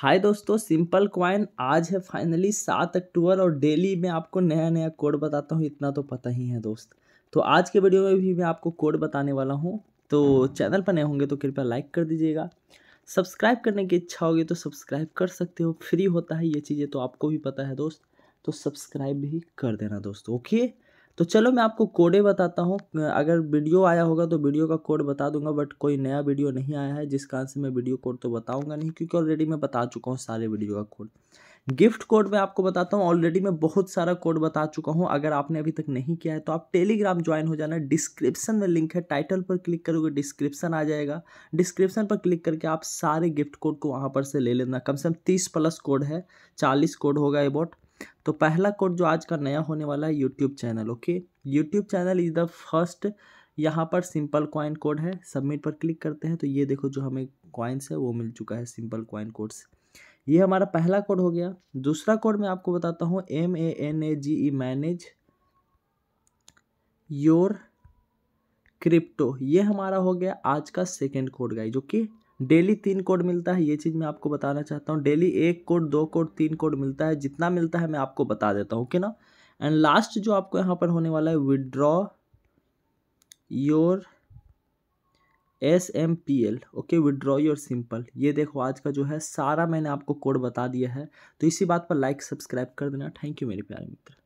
हाय दोस्तों simple coin आज है फाइनली सात अक्टूबर और डेली मैं आपको नया नया कोड बताता हूँ इतना तो पता ही है दोस्त तो आज के वीडियो में भी मैं आपको कोड बताने वाला हूँ तो चैनल पर नए होंगे तो कृपया लाइक कर दीजिएगा सब्सक्राइब करने की इच्छा होगी तो सब्सक्राइब कर सकते हो फ्री होता है ये चीज़ें तो आपको भी पता है दोस्त तो सब्सक्राइब भी कर देना दोस्तों ओके तो चलो मैं आपको कोडे बताता हूँ अगर वीडियो आया होगा तो वीडियो का कोड बता दूंगा बट कोई नया वीडियो नहीं आया है जिस कारण से मैं वीडियो कोड तो बताऊंगा नहीं क्योंकि ऑलरेडी मैं बता चुका हूँ सारे वीडियो का कोड गिफ्ट कोड मैं आपको बताता हूँ ऑलरेडी मैं बहुत सारा कोड बता चुका हूँ अगर आपने अभी तक नहीं किया है तो आप टेलीग्राम ज्वाइन हो जाना डिस्क्रिप्शन में लिंक है टाइटल पर क्लिक करोगे डिस्क्रिप्शन आ जाएगा डिस्क्रिप्शन पर क्लिक करके आप सारे गिफ्ट कोड को वहाँ पर से ले लेना कम से कम तीस प्लस कोड है चालीस कोड होगा एबोट तो पहला कोड जो आज का नया होने वाला है YouTube channel okay YouTube channel is the first यहाँ पर सिंपल क्वाइन कोड है सबमिट पर क्लिक करते हैं तो ये देखो जो हमें क्वाइंस है वो मिल चुका है सिंपल क्वाइन कोड से ये हमारा पहला कोड हो गया दूसरा कोड मैं आपको बताता हूँ M A N A G E manage your crypto ये हमारा हो गया आज का second code guys okay daily तीन कोड मिलता है ये चीज़ मैं आपको बताना चाहता हूँ डेली एक कोड दो कोड तीन कोड मिलता है जितना मिलता है मैं आपको बता देता हूँ ओके ना एंड लास्ट जो आपको यहाँ पर होने वाला है withdraw your S M P L okay withdraw your simple ये देखो आज का जो है सारा मैंने आपको कोड बता दिया है तो इसी बात पर लाइक सब्सक्राइब कर देना थैंक यू मेरे प्यारे मित्र